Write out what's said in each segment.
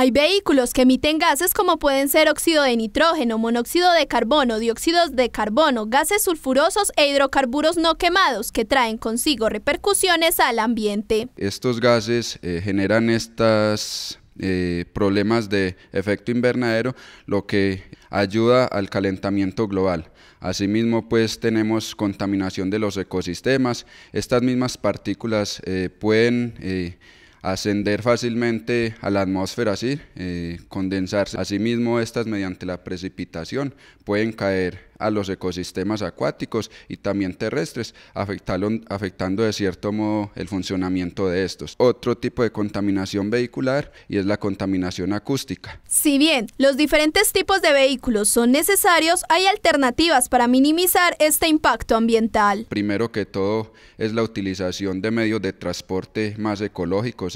Hay vehículos que emiten gases como pueden ser óxido de nitrógeno, monóxido de carbono, dióxidos de carbono, gases sulfurosos e hidrocarburos no quemados que traen consigo repercusiones al ambiente. Estos gases eh, generan estos eh, problemas de efecto invernadero, lo que ayuda al calentamiento global. Asimismo, pues tenemos contaminación de los ecosistemas. Estas mismas partículas eh, pueden ascender fácilmente a la atmósfera así, eh, condensarse. Asimismo, estas mediante la precipitación pueden caer a los ecosistemas acuáticos y también terrestres, afectando de cierto modo el funcionamiento de estos. Otro tipo de contaminación vehicular y es la contaminación acústica. Si bien los diferentes tipos de vehículos son necesarios, hay alternativas para minimizar este impacto ambiental. Primero que todo es la utilización de medios de transporte más ecológicos,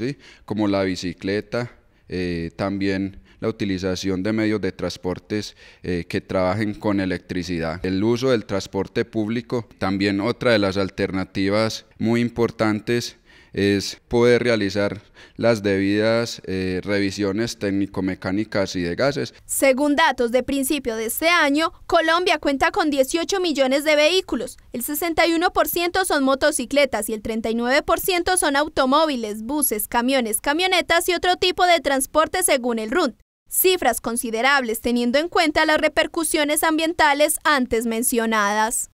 como la bicicleta, eh, también utilización de medios de transportes eh, que trabajen con electricidad. El uso del transporte público, también otra de las alternativas muy importantes es poder realizar las debidas eh, revisiones técnico-mecánicas y de gases. Según datos de principio de este año, Colombia cuenta con 18 millones de vehículos. El 61% son motocicletas y el 39% son automóviles, buses, camiones, camionetas y otro tipo de transporte según el RUND cifras considerables teniendo en cuenta las repercusiones ambientales antes mencionadas.